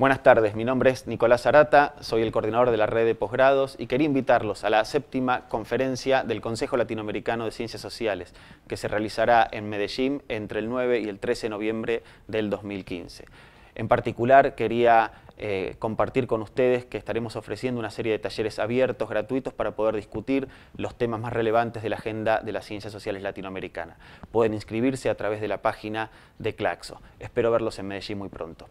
Buenas tardes, mi nombre es Nicolás Arata, soy el coordinador de la red de posgrados y quería invitarlos a la séptima conferencia del Consejo Latinoamericano de Ciencias Sociales, que se realizará en Medellín entre el 9 y el 13 de noviembre del 2015. En particular, quería eh, compartir con ustedes que estaremos ofreciendo una serie de talleres abiertos, gratuitos, para poder discutir los temas más relevantes de la agenda de las ciencias sociales latinoamericanas. Pueden inscribirse a través de la página de Claxo. Espero verlos en Medellín muy pronto.